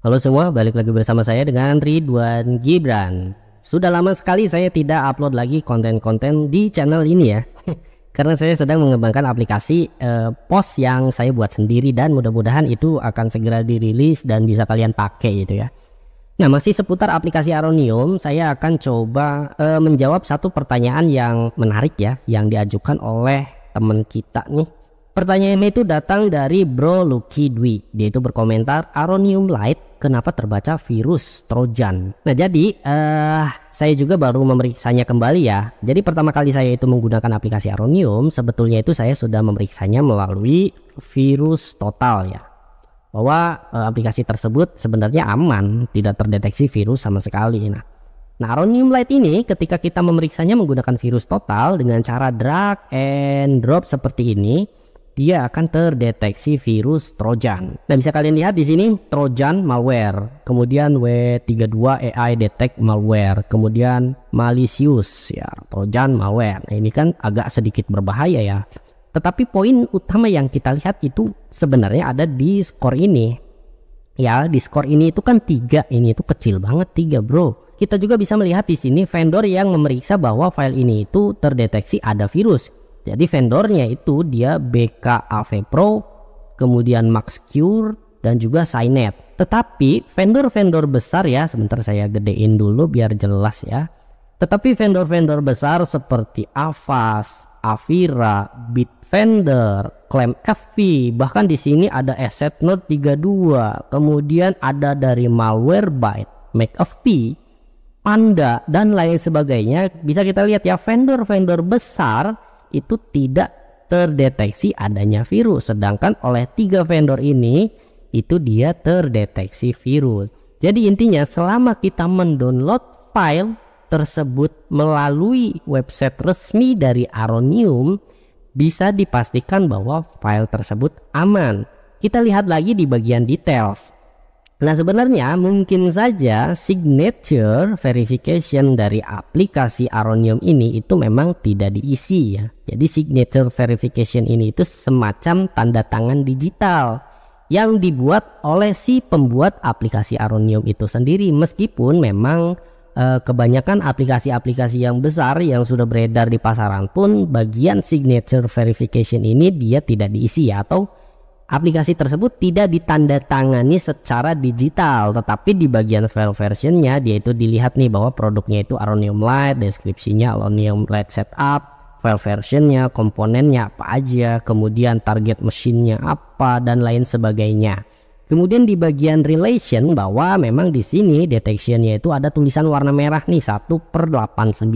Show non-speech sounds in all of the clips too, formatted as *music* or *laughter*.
Halo semua, balik lagi bersama saya dengan Ridwan Gibran. Sudah lama sekali saya tidak upload lagi konten-konten di channel ini ya. *laughs* Karena saya sedang mengembangkan aplikasi eh, POS yang saya buat sendiri dan mudah-mudahan itu akan segera dirilis dan bisa kalian pakai gitu ya. Nah, masih seputar aplikasi Aronium, saya akan coba e, menjawab satu pertanyaan yang menarik ya, yang diajukan oleh teman kita nih. Pertanyaannya itu datang dari Bro Lucky Dwi. Dia itu berkomentar, Aronium Lite kenapa terbaca virus Trojan? Nah, jadi uh, saya juga baru memeriksanya kembali ya. Jadi pertama kali saya itu menggunakan aplikasi Aronium, sebetulnya itu saya sudah memeriksanya melalui virus total ya bahwa e, aplikasi tersebut sebenarnya aman, tidak terdeteksi virus sama sekali. Nah, nah Aronium Lite ini ketika kita memeriksanya menggunakan virus total dengan cara drag and drop seperti ini, dia akan terdeteksi virus Trojan. Nah, bisa kalian lihat di sini Trojan malware, kemudian W32 AI detect malware, kemudian malicious ya, Trojan malware. Nah, ini kan agak sedikit berbahaya ya. Tetapi poin utama yang kita lihat itu sebenarnya ada di skor ini. Ya, di skor ini itu kan tiga, ini itu kecil banget tiga bro. Kita juga bisa melihat di sini vendor yang memeriksa bahwa file ini itu terdeteksi ada virus. Jadi vendornya itu dia BKAV Pro, kemudian MaxCure, dan juga Signet. Tetapi vendor-vendor besar ya, sebentar saya gedein dulu biar jelas ya. Tetapi vendor-vendor besar seperti Avas, Avira, Bitfender, Claim FV, bahkan di sini ada Note 32, kemudian ada dari Malwarebyte, McAfee, Panda dan lain sebagainya. Bisa kita lihat ya vendor-vendor besar itu tidak terdeteksi adanya virus, sedangkan oleh tiga vendor ini itu dia terdeteksi virus. Jadi intinya selama kita mendownload file tersebut melalui website resmi dari Aronium, bisa dipastikan bahwa file tersebut aman. Kita lihat lagi di bagian details. Nah sebenarnya mungkin saja signature verification dari aplikasi Aronium ini itu memang tidak diisi ya. Jadi signature verification ini itu semacam tanda tangan digital yang dibuat oleh si pembuat aplikasi Aronium itu sendiri meskipun memang Eh, kebanyakan aplikasi-aplikasi yang besar yang sudah beredar di pasaran pun bagian signature verification ini dia tidak diisi ya atau aplikasi tersebut tidak ditandatangani secara digital tetapi di bagian file versionnya dia itu dilihat nih bahwa produknya itu Aronium Lite, deskripsinya Aronium Lite setup, file versionnya, komponennya apa aja, kemudian target mesinnya apa dan lain sebagainya. Kemudian di bagian relation bahwa memang di sini detection itu ada tulisan warna merah nih 1 per 89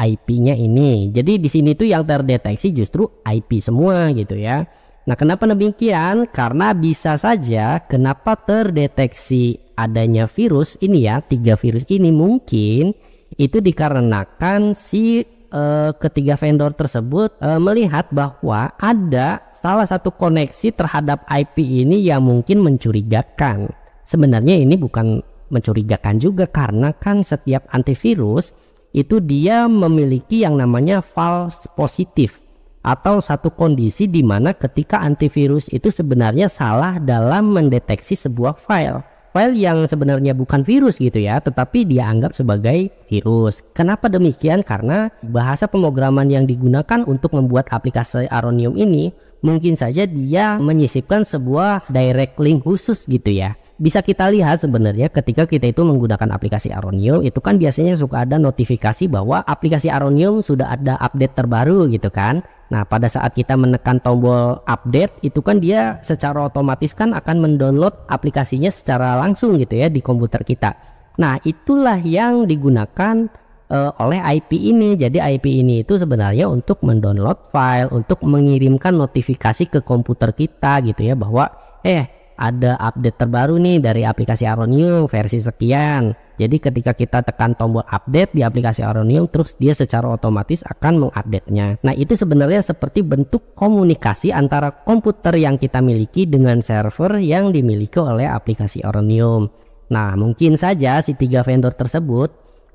IP-nya ini. Jadi di sini tuh yang terdeteksi justru IP semua gitu ya. Nah kenapa demikian? Karena bisa saja kenapa terdeteksi adanya virus ini ya, tiga virus ini mungkin itu dikarenakan si eh, ketiga vendor tersebut eh, melihat bahwa ada salah satu koneksi terhadap IP ini yang mungkin mencurigakan. Sebenarnya ini bukan mencurigakan juga karena kan setiap antivirus itu dia memiliki yang namanya false positif atau satu kondisi di mana ketika antivirus itu sebenarnya salah dalam mendeteksi sebuah file file yang sebenarnya bukan virus gitu ya, tetapi dia anggap sebagai virus. Kenapa demikian? Karena bahasa pemrograman yang digunakan untuk membuat aplikasi Aronium ini mungkin saja dia menyisipkan sebuah direct link khusus gitu ya bisa kita lihat sebenarnya ketika kita itu menggunakan aplikasi Aronium itu kan biasanya suka ada notifikasi bahwa aplikasi Aronium sudah ada update terbaru gitu kan Nah, pada saat kita menekan tombol update itu kan dia secara otomatis kan akan mendownload aplikasinya secara langsung gitu ya di komputer kita. Nah, itulah yang digunakan uh, oleh IP ini. Jadi IP ini itu sebenarnya untuk mendownload file, untuk mengirimkan notifikasi ke komputer kita gitu ya bahwa eh ada update terbaru nih dari aplikasi Aronium versi sekian. Jadi ketika kita tekan tombol update di aplikasi Aronium terus dia secara otomatis akan mengupdate-nya. Nah, itu sebenarnya seperti bentuk komunikasi antara komputer yang kita miliki dengan server yang dimiliki oleh aplikasi Aronium. Nah, mungkin saja si tiga vendor tersebut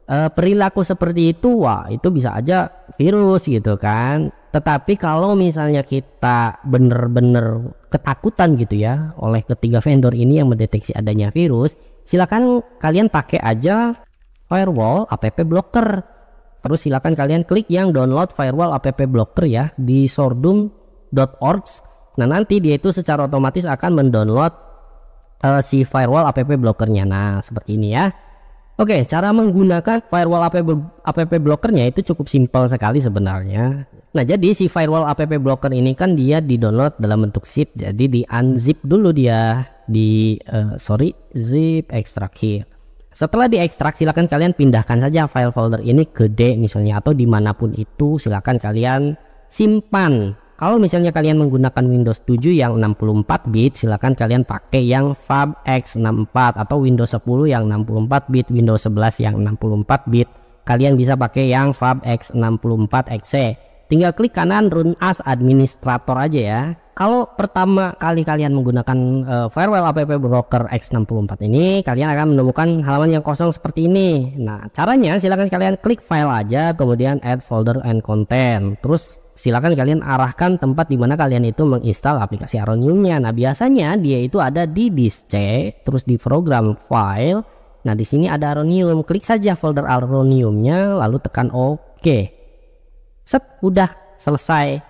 Eh, perilaku seperti itu wah itu bisa aja virus gitu kan tetapi kalau misalnya kita benar-benar ketakutan gitu ya oleh ketiga vendor ini yang mendeteksi adanya virus, silakan kalian pakai aja firewall app blocker. Terus silakan kalian klik yang download firewall app blocker ya di sordum.org. Nah, nanti dia itu secara otomatis akan mendownload uh, si firewall app blockernya. Nah, seperti ini ya. Oke, cara menggunakan firewall app, app blockernya itu cukup simpel sekali sebenarnya. Nah, jadi si firewall app blocker ini kan dia di-download dalam bentuk zip. Jadi di unzip dulu dia di uh, sorry, zip extract here. Setelah diekstrak, silakan kalian pindahkan saja file folder ini ke D misalnya atau dimanapun itu silakan kalian simpan kalau misalnya kalian menggunakan Windows 7 yang 64 bit, silakan kalian pakai yang FAB X64 atau Windows 10 yang 64 bit, Windows 11 yang 64 bit. Kalian bisa pakai yang FAB X64 XC e tinggal klik kanan run as administrator aja ya kalau pertama kali kalian menggunakan uh, firewall app broker x64 ini kalian akan menemukan halaman yang kosong seperti ini nah caranya silahkan kalian klik file aja kemudian add folder and content terus silahkan kalian arahkan tempat di mana kalian itu menginstal aplikasi Aronium-nya nah biasanya dia itu ada di disk C terus di program file nah di sini ada Aronium klik saja folder Aronium-nya lalu tekan OK set udah selesai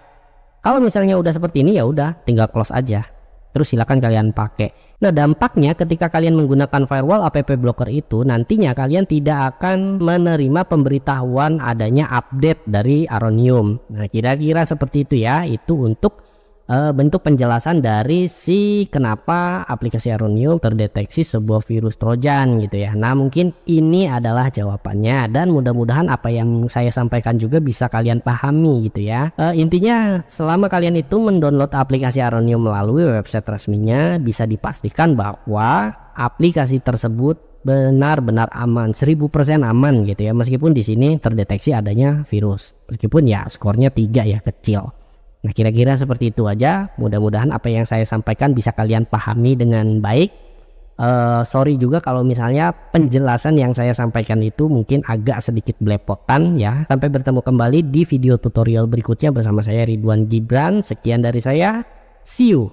kalau misalnya udah seperti ini ya udah tinggal close aja terus silakan kalian pakai. Nah dampaknya ketika kalian menggunakan firewall app blocker itu nantinya kalian tidak akan menerima pemberitahuan adanya update dari Aronium. Nah kira-kira seperti itu ya itu untuk uh, bentuk penjelasan dari si kenapa aplikasi Aronium terdeteksi sebuah virus Trojan gitu ya. Nah mungkin ini adalah jawabannya dan mudah-mudahan apa yang saya sampaikan juga bisa kalian pahami gitu ya. Uh, intinya selama kalian itu mendownload aplikasi Aronium melalui website resminya bisa dipastikan bahwa aplikasi tersebut benar-benar aman 1000% aman gitu ya meskipun di sini terdeteksi adanya virus meskipun ya skornya tiga ya kecil Nah, kira-kira seperti itu aja. Mudah-mudahan apa yang saya sampaikan bisa kalian pahami dengan baik. Uh, sorry juga kalau misalnya penjelasan yang saya sampaikan itu mungkin agak sedikit belepotan ya. Sampai bertemu kembali di video tutorial berikutnya bersama saya Ridwan Gibran. Sekian dari saya. See you.